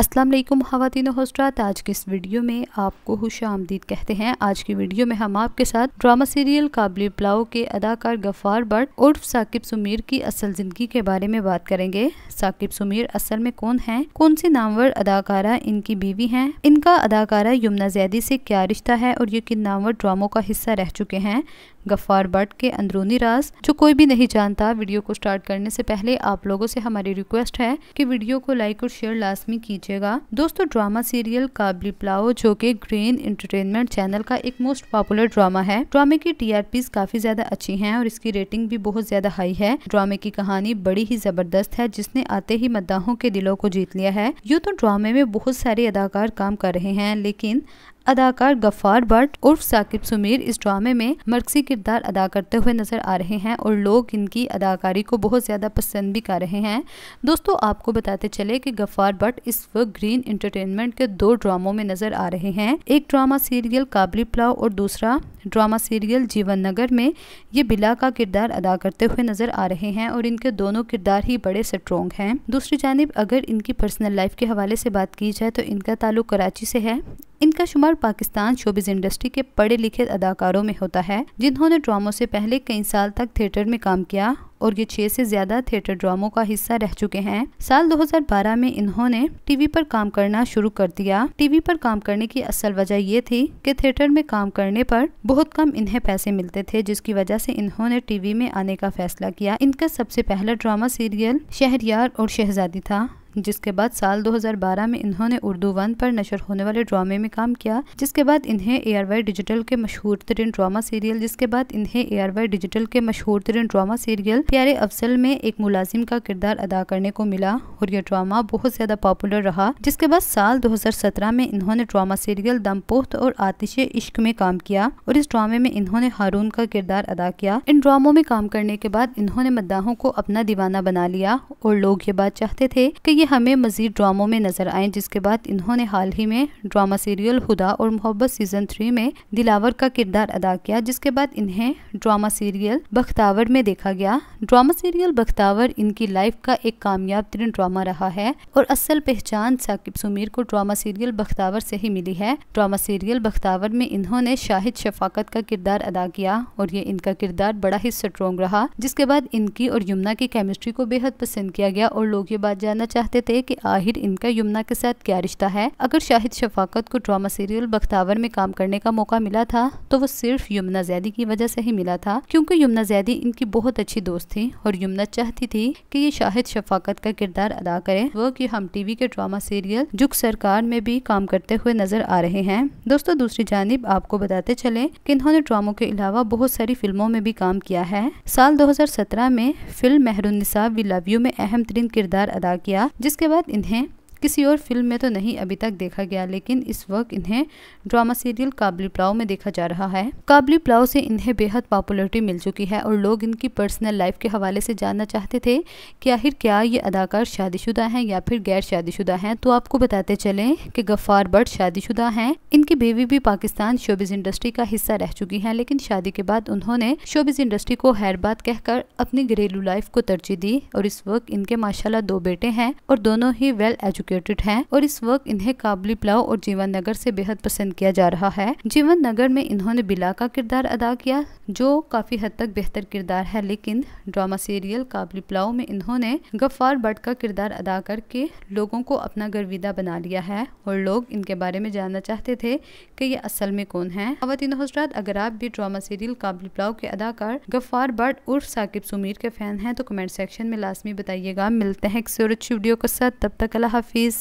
असलम खातिन हजरात आज के इस वीडियो में आपको खुश आमदीद कहते हैं आज की वीडियो में हम आपके साथ ड्रामा सीरियल काबिल पुलाव के अदाकार गफ़ार बट उर्फ साकिब सुमीर की असल ज़िंदगी के बारे में बात करेंगे साकिब सुमीर असल में कौन हैं कौन सी नामवर अदाकारा इनकी बीवी हैं इनका अदाकारा यमुना जैदी से क्या रिश्ता है और ये किन नामवर ड्रामों का हिस्सा रह चुके हैं गफ़ार बट के अंदरूनी राज जो कोई भी नहीं जानता वीडियो को स्टार्ट करने से पहले आप लोगों से हमारी रिक्वेस्ट है कि वीडियो को लाइक और शेयर लाजमी कीजिए रखिएगा दोस्तों ड्रामा सीरियल काबली प्लाओ जो कि ग्रीन इंटरटेनमेंट चैनल का एक मोस्ट पॉपुलर ड्रामा है ड्रामे की टीआरपीज काफी ज्यादा अच्छी हैं और इसकी रेटिंग भी बहुत ज्यादा हाई है ड्रामे की कहानी बड़ी ही जबरदस्त है जिसने आते ही मद्दाहों के दिलों को जीत लिया है यूँ तो ड्रामे में बहुत सारे अदाकार काम कर रहे हैं लेकिन अदाकार गफ्फार भट्ट उर्फ साकिब सुमीर इस ड्रामे में मरकसी किरदार अदा करते हुए नजर आ रहे हैं और लोग इनकी अदाकारी को बहुत ज़्यादा पसंद भी कर रहे हैं दोस्तों आपको बताते चले कि गफ्फार भट्ट इस नेटवर्क ग्रीन इंटरटेनमेंट के दो ड्रामों में नजर आ रहे हैं एक ड्रामा सीरियल काबली प्लाव और दूसरा ड्रामा सीरियल जीवन नगर में ये बिला का किरदार अदा करते हुए नजर आ रहे हैं और इनके दोनों किरदार ही बड़े स्ट्रॉन्ग हैं दूसरी जानब अगर इनकी पर्सनल लाइफ के हवाले से बात की जाए तो इनका ताल्लुक कराची से है इनका शुमार पाकिस्तान शोबिज इंडस्ट्री के पढ़े लिखे अदाकारों में होता है जिन्होंने ड्रामों से पहले कई साल तक थिएटर में काम किया और ये छह से ज्यादा थिएटर ड्रामों का हिस्सा रह चुके हैं साल 2012 में इन्होंने टीवी पर काम करना शुरू कर दिया टीवी पर काम करने की असल वजह ये थी कि थिएटर में काम करने पर बहुत कम इन्हें पैसे मिलते थे जिसकी वजह से इन्होंने टीवी में आने का फैसला किया इनका सबसे पहला ड्रामा सीरियल शहरियार और शहजादी था जिसके बाद साल 2012 में इन्होंने उर्दू वन पर नशर होने वाले ड्रामे में काम किया जिसके बाद इन्हें ए डिजिटल के मशहूर तरीन ड्रामा सीरियल जिसके बाद इन्हें ए डिजिटल के मशहूर तरीन ड्रामा सीरियल प्यारे अफसल में एक मुलाजिम का किरदार अदा करने को मिला और यह ड्रामा बहुत ज़्यादा पॉपुलर रहा जिसके बाद साल सत्रह में इन्होंने ड्रामा सीरियल दमपोख्त और आतिश इश्क में काम किया और इस ड्रामे में इन्होंने हारून का किरदार अदा किया इन ड्रामों में काम करने के बाद इन्होंने मद्दाहों को अपना दीवाना बना लिया और लोग ये बात चाहते थे की ये हमें मज़ीद ड्रामों में नज़र आए जिसके बाद इन्होंने हाल ही में ड्रामा सीरियल हुदा और मोहब्बत सीज़न थ्री में दिलावर का किरदार अदा किया जिसके बाद इन्हें ड्रामा सीरियल बख्तावर में देखा गया ड्रामा सीरियल बख्तावर इनकी लाइफ का एक कामयाब तरीन ड्रामा रहा है और असल पहचान साकिब सुमीर को ड्रामा सीरियल बख्तावर से ही मिली है ड्रामा सीरियल बख्तावर में इन्होंने शाहिद शफाकत का किरदार अदा किया और ये इनका किरदार बड़ा ही स्ट्रोंग रहा जिसके बाद इनकी और यमुना की केमिस्ट्री को बेहद पसंद किया गया और लोग ये बात जानना चाहते चाहते थे कि आहिर इनका यमुना के साथ क्या रिश्ता है अगर शाहिद शफाकत को ड्रामा सीरियल बख्तावर में काम करने का मौका मिला था तो वो सिर्फ यमुना जैदी की वजह से ही मिला था क्योंकि यमुना जैदी इनकी बहुत अच्छी दोस्त थी और यमुना चाहती थी कि ये शाहिद शफाकत का किरदार अदा करे वो कि हम टीवी के ड्रामा सीरियल जुग सरकार में भी काम करते हुए नजर आ रहे हैं दोस्तों दूसरी जानब आपको बताते चले की इन्होंने ड्रामो के अलावा बहुत सारी फिल्मों में भी काम किया है साल दो में फिल्म निसाब वी लव यू में अहम तरीन किरदार अदा किया जिसके बाद इन्हें किसी और फिल्म में तो नहीं अभी तक देखा गया लेकिन इस वक्त इन्हें ड्रामा सीरियल काबली प्लाव में देखा जा रहा है काबली प्लाव से इन्हें बेहद पॉपुलरिटी मिल चुकी है और लोग इनकी पर्सनल लाइफ के हवाले से जानना चाहते थे कि आखिर क्या ये अदाकार शादीशुदा हैं या फिर गैर शादीशुदा हैं तो आपको बताते चलें कि गफ्फार भट्ट शादीशुदा हैं इनकी बेबी भी पाकिस्तान शोबिज इंडस्ट्री का हिस्सा रह चुकी हैं लेकिन शादी के बाद उन्होंने शोबिज इंडस्ट्री को हैरबाद कहकर अपनी घरेलू लाइफ को तरजीह दी और इस वक्त इनके माशाला दो बेटे हैं और दोनों ही वेल एजुकेट एग्जीक्यूटेड है और इस वक्त इन्हें काबली पुलाव और जीवन नगर से बेहद पसंद किया जा रहा है जीवन नगर में इन्होंने बिला का किरदार अदा किया जो काफी हद तक बेहतर किरदार है लेकिन ड्रामा सीरियल काबली पुलाव में इन्होंने गफ्फार भट्ट का किरदार अदा करके लोगों को अपना गर्विदा बना लिया है और लोग इनके बारे में जानना चाहते थे कि ये असल में कौन है खातिन हजरात अगर आप भी ड्रामा सीरियल काबली पुलाव के अदाकार गफ्फार भट्ट उर्फ साकिब सुमीर के फैन हैं तो कमेंट सेक्शन में लाजमी बताइएगा मिलते हैं एक सूरज वीडियो के साथ तब तक अल्लाह हाफिज recipes